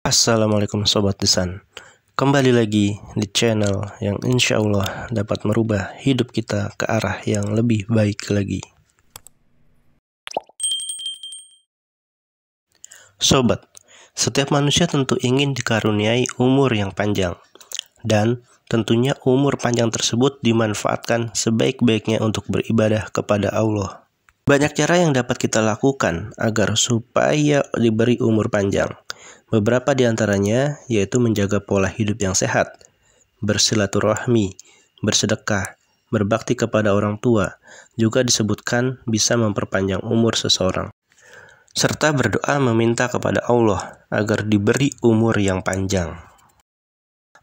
Assalamualaikum Sobat Desan Kembali lagi di channel yang insya Allah dapat merubah hidup kita ke arah yang lebih baik lagi Sobat, setiap manusia tentu ingin dikaruniai umur yang panjang Dan tentunya umur panjang tersebut dimanfaatkan sebaik-baiknya untuk beribadah kepada Allah banyak cara yang dapat kita lakukan agar supaya diberi umur panjang. Beberapa di antaranya yaitu menjaga pola hidup yang sehat, bersilaturahmi, bersedekah, berbakti kepada orang tua, juga disebutkan bisa memperpanjang umur seseorang. Serta berdoa meminta kepada Allah agar diberi umur yang panjang.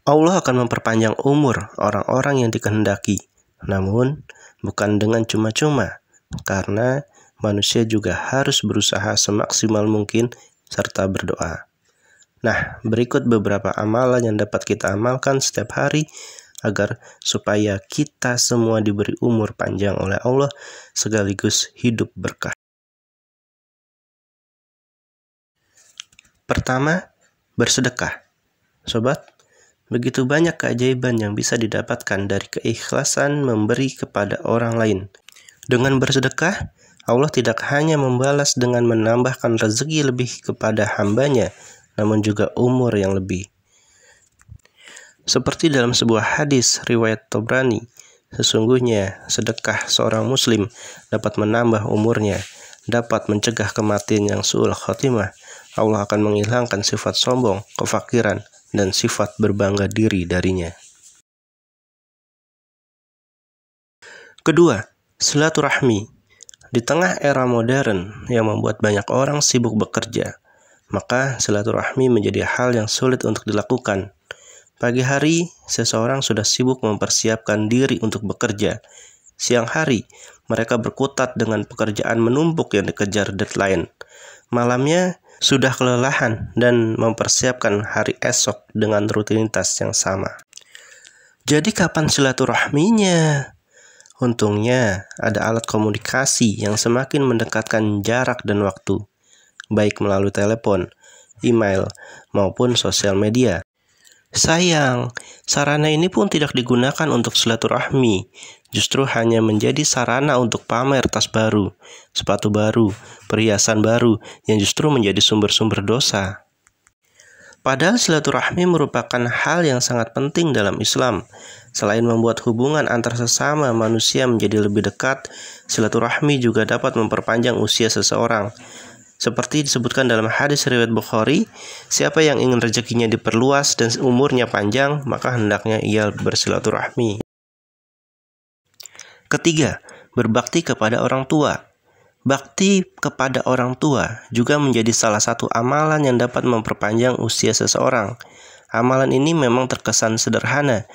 Allah akan memperpanjang umur orang-orang yang dikehendaki, namun bukan dengan cuma-cuma, karena manusia juga harus berusaha semaksimal mungkin serta berdoa. Nah, berikut beberapa amalan yang dapat kita amalkan setiap hari agar supaya kita semua diberi umur panjang oleh Allah sekaligus hidup berkah. Pertama, bersedekah. Sobat, begitu banyak keajaiban yang bisa didapatkan dari keikhlasan memberi kepada orang lain. Dengan bersedekah, Allah tidak hanya membalas dengan menambahkan rezeki lebih kepada hambanya, namun juga umur yang lebih. Seperti dalam sebuah hadis riwayat Tobrani, sesungguhnya sedekah seorang muslim dapat menambah umurnya, dapat mencegah kematian yang suul khotimah. Allah akan menghilangkan sifat sombong, kefakiran, dan sifat berbangga diri darinya. Kedua, silaturahmi. Di tengah era modern yang membuat banyak orang sibuk bekerja, maka silaturahmi menjadi hal yang sulit untuk dilakukan. Pagi hari, seseorang sudah sibuk mempersiapkan diri untuk bekerja. Siang hari, mereka berkutat dengan pekerjaan menumpuk yang dikejar deadline. Malamnya, sudah kelelahan dan mempersiapkan hari esok dengan rutinitas yang sama. Jadi kapan silaturahminya? Untungnya, ada alat komunikasi yang semakin mendekatkan jarak dan waktu baik melalui telepon, email, maupun sosial media. Sayang, sarana ini pun tidak digunakan untuk silaturahmi, justru hanya menjadi sarana untuk pamer tas baru, sepatu baru, perhiasan baru yang justru menjadi sumber-sumber dosa. Padahal silaturahmi merupakan hal yang sangat penting dalam Islam. Selain membuat hubungan antar sesama manusia menjadi lebih dekat, silaturahmi juga dapat memperpanjang usia seseorang. Seperti disebutkan dalam hadis riwayat Bukhari, siapa yang ingin rezekinya diperluas dan umurnya panjang, maka hendaknya ia bersilaturahmi. Ketiga, berbakti kepada orang tua. Bakti kepada orang tua juga menjadi salah satu amalan yang dapat memperpanjang usia seseorang. Amalan ini memang terkesan sederhana,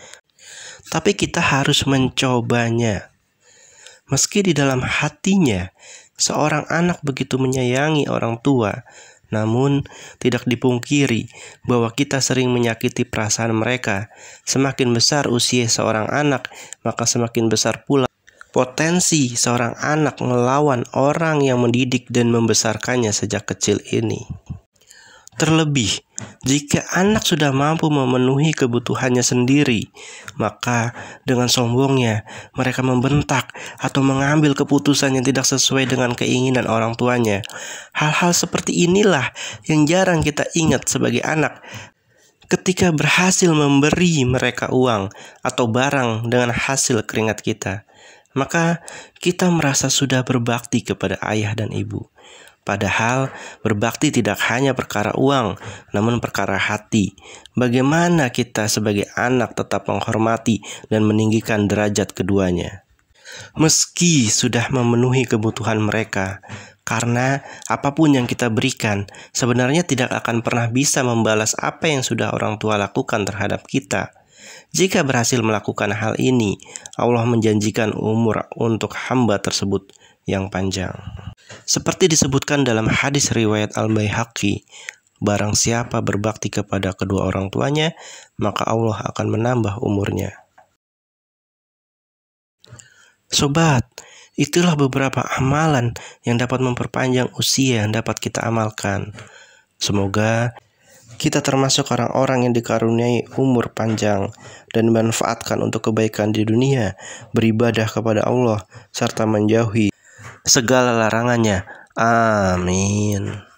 tapi kita harus mencobanya. Meski di dalam hatinya Seorang anak begitu menyayangi orang tua, namun tidak dipungkiri bahwa kita sering menyakiti perasaan mereka. Semakin besar usia seorang anak, maka semakin besar pula potensi seorang anak melawan orang yang mendidik dan membesarkannya sejak kecil ini. Terlebih, jika anak sudah mampu memenuhi kebutuhannya sendiri, maka dengan sombongnya mereka membentak atau mengambil keputusan yang tidak sesuai dengan keinginan orang tuanya. Hal-hal seperti inilah yang jarang kita ingat sebagai anak. Ketika berhasil memberi mereka uang atau barang dengan hasil keringat kita maka kita merasa sudah berbakti kepada ayah dan ibu. Padahal berbakti tidak hanya perkara uang, namun perkara hati. Bagaimana kita sebagai anak tetap menghormati dan meninggikan derajat keduanya. Meski sudah memenuhi kebutuhan mereka, karena apapun yang kita berikan sebenarnya tidak akan pernah bisa membalas apa yang sudah orang tua lakukan terhadap kita. Jika berhasil melakukan hal ini, Allah menjanjikan umur untuk hamba tersebut yang panjang. Seperti disebutkan dalam hadis riwayat Al-Baihaqi, barang siapa berbakti kepada kedua orang tuanya, maka Allah akan menambah umurnya. Sobat, itulah beberapa amalan yang dapat memperpanjang usia yang dapat kita amalkan. Semoga kita termasuk orang-orang yang dikaruniai umur panjang dan manfaatkan untuk kebaikan di dunia, beribadah kepada Allah, serta menjauhi segala larangannya. Amin.